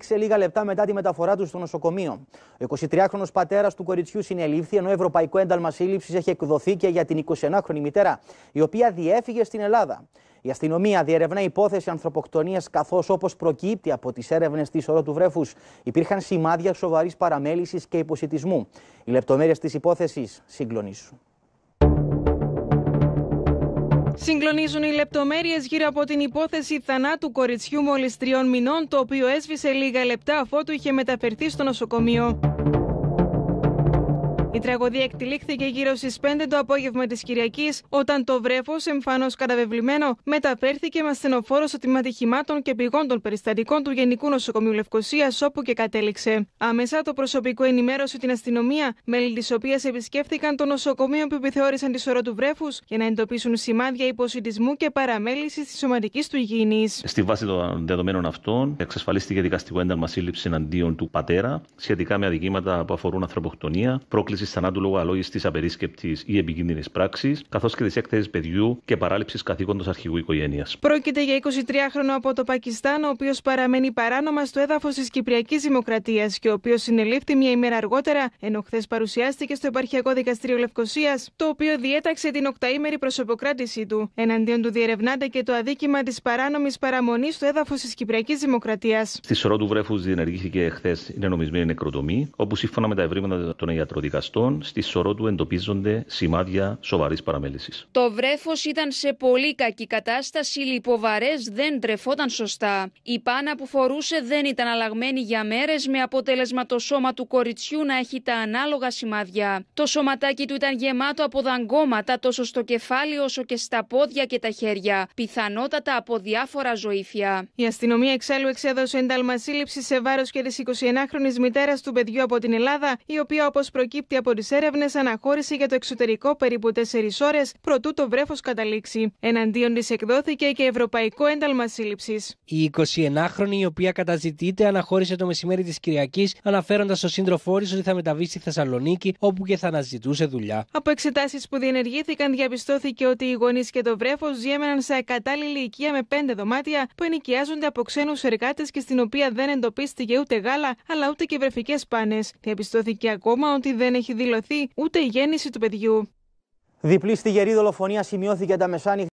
Σε λίγα λεπτά μετά τη μεταφορά του στο νοσοκομείο. Ο 23χρονο πατέρας του κοριτσιού συνελήφθη, ενώ ευρωπαϊκό ένταλμα σύλληψης έχει εκδοθεί και για την 29χρονη μητέρα, η οποία διέφυγε στην Ελλάδα. Η αστυνομία διερευνά υπόθεση ανθρωποκτονίας, καθώς όπως προκύπτει από τις έρευνες της ορό του βρέφους, υπήρχαν σημάδια σοβαρής παραμέλησης και υποσυτισμού. Οι λεπτομέρειες της υπόθεσης συγκλονίσουν. Συγκλονίζουν οι λεπτομέρειες γύρω από την υπόθεση θανάτου κοριτσιού μόλις τριών μηνών, το οποίο έσβησε λίγα λεπτά αφότου είχε μεταφερθεί στο νοσοκομείο. Η τραγωδία εκτελήχθηκε γύρω στις 5 το απόγευμα της Κυριακής, όταν το βρέφος, εμφανώς καταβεβλημένο, μεταφέρθηκε με ασθενοφόρο στο τμήμα ατυχημάτων και πηγών των περιστατικών του Γενικού Νοσοκομείου Λευκοσίας, όπου και κατέληξε. Άμεσα το προσωπικό ενημέρωσε την αστυνομία, μέλη της οποίας επισκέφθηκαν το νοσοκομείο που επιθεώρησαν τη σωρό του βρέφους για να εντοπίσουν σημάδια υποσυντισμού και παραμέλησης της σωματικής του υγιεινής. Στη βάση των δεδομένων αυτών, εξασφαλίστηκε δικαστικό ένταλμα σύλληψης εναντίον του πατέρα σχετικά με αδικήματα που αφορούν ανθρωποκτονία, πρόκληση ποινή θανάτου λόγω αλόγηση τη απερίσκεπτης ή επικίνδυνης πράξης, καθώς και τη έκθεση παιδιού και παράληψης καθήκοντος αρχηγού οικογένειας. Πρόκειται για 23χρονο από το Πακιστάν, ο οποίος παραμένει παράνομα στο έδαφος της Κυπριακής Δημοκρατίας και ο οποίος συνελήφθη μια ημέρα αργότερα, ενώ χθες παρουσιάστηκε στο Επαρχιακό Δικαστήριο Λευκοσίας, το οποίο διέταξε την οκταήμερη προσωποκράτησή του. Εναντίον του διερευνάται και το αδίκημα της παράνομης παραμονής στο έδαφος της Κυπριακής Δημοκρατίας. Στη σωρό του βρέφους διενεργήθηκε χθες η νομισμένη νεκροτομή, όπου σύμφωνα με τα ευρήματα των ιατροδικαστών ...στην στη σωρό του εντοπίζονται σημάδια σοβαρής παραμέλησης. Το βρέφος ήταν σε πολύ κακή κατάσταση, λιποβαρές δεν τρεφόταν σωστά. Η πάνα που φορούσε δεν ήταν αλλαγμένη για μέρες, με αποτέλεσμα το σώμα του κοριτσιού να έχει τα ανάλογα σημάδια. Το σωματάκι του ήταν γεμάτο από δαγκώματα τόσο στο κεφάλι όσο και στα πόδια και τα χέρια, πιθανότατα από διάφορα ζωήφια. Η αστυνομία εξάλλου εξέδωσε ένταλμα σύλληψης σε βάρος και της 29χρονη μητέρας του παιδιού από την Ελλάδα, η οποία όπως προκύπτει από τις έρευνες αναχώρησε για το εξωτερικό περίπου 4 ώρες προτού το βρέφος καταλήξει. Εναντίον της εκδόθηκε και Ευρωπαϊκό Ένταλμα Σύλληψης. Η 29χρονη, η οποία καταζητείται, αναχώρησε το μεσημέρι της Κυριακής, αναφέροντας στο σύντροφό της ότι θα μεταβεί στη Θεσσαλονίκη, όπου και θα αναζητούσε δουλειά. Από εξετάσεις που διενεργήθηκαν, διαπιστώθηκε ότι οι γονείς και το βρέφος διέμεναν σε ακατάλληλη οικία με πέντε δωμάτια που ενοικιάζονται από ξένους εργάτες και στην οποία δεν εντοπίστηκε ούτε γάλα αλλά ούτε και βρεφικές πάνες. Διαπιστώθηκε ακόμα ότι δεν έχει δηλωθεί ούτε η γέννηση του παιδιού. Διπλή στη γερή δολοφονία σημειώθηκε τα μεσάνυχτα.